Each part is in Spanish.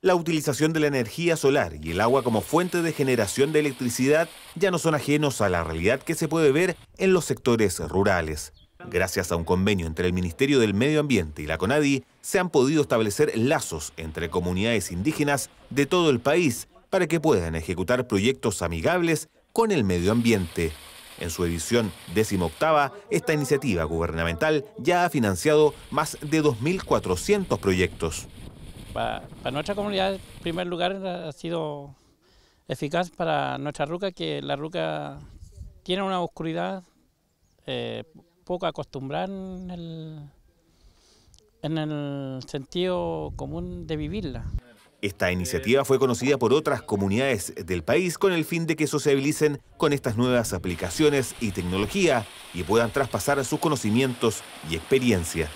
La utilización de la energía solar y el agua como fuente de generación de electricidad ya no son ajenos a la realidad que se puede ver en los sectores rurales. Gracias a un convenio entre el Ministerio del Medio Ambiente y la CONADI, se han podido establecer lazos entre comunidades indígenas de todo el país para que puedan ejecutar proyectos amigables con el medio ambiente. En su edición decimoctava, esta iniciativa gubernamental ya ha financiado más de 2.400 proyectos. Para, nuestra comunidad, en primer lugar, ha sido eficaz para nuestra ruca, que la ruca tiene una oscuridad eh, poco acostumbrada en el, en el sentido común de vivirla. Esta iniciativa fue conocida por otras comunidades del país con el fin de que sociabilicen con estas nuevas aplicaciones y tecnología y puedan traspasar sus conocimientos y experiencias.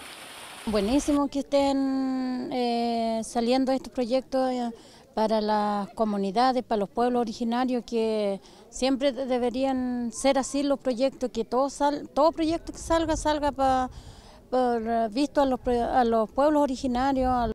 Buenísimo que estén eh, saliendo estos proyectos eh, para las comunidades, para los pueblos originarios, que siempre deberían ser así los proyectos, que todo, todo proyecto que salga, salga para eh, visto a los, a los pueblos originarios. A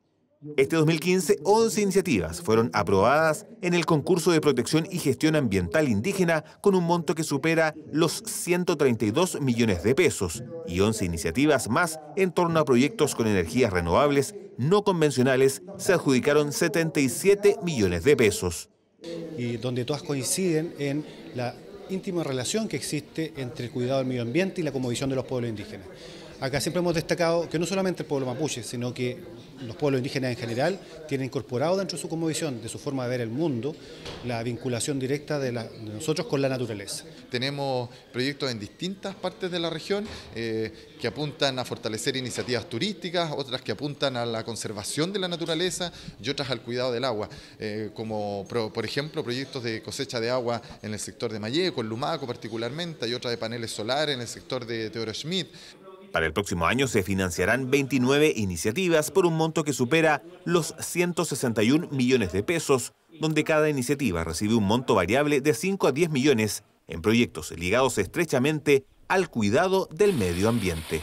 este 2015, 11 iniciativas fueron aprobadas en el concurso de protección y gestión ambiental indígena con un monto que supera los 132 millones de pesos y 11 iniciativas más en torno a proyectos con energías renovables no convencionales se adjudicaron 77 millones de pesos. Y donde todas coinciden en la íntima relación que existe entre el cuidado del medio ambiente y la comodición de los pueblos indígenas. Acá siempre hemos destacado que no solamente el pueblo mapuche, sino que los pueblos indígenas en general tienen incorporado dentro de su cosmovisión, de su forma de ver el mundo, la vinculación directa de, nosotros con la naturaleza. Tenemos proyectos en distintas partes de la región eh, que apuntan a fortalecer iniciativas turísticas, otras que apuntan a la conservación de la naturaleza y otras al cuidado del agua, eh, como por ejemplo proyectos de cosecha de agua en el sector de Mayeco, en Lumaco particularmente, hay otra de paneles solares en el sector de Teoro Schmidt. Para el próximo año se financiarán 29 iniciativas por un monto que supera los 161 millones de pesos, donde cada iniciativa recibe un monto variable de 5 a 10 millones en proyectos ligados estrechamente al cuidado del medio ambiente.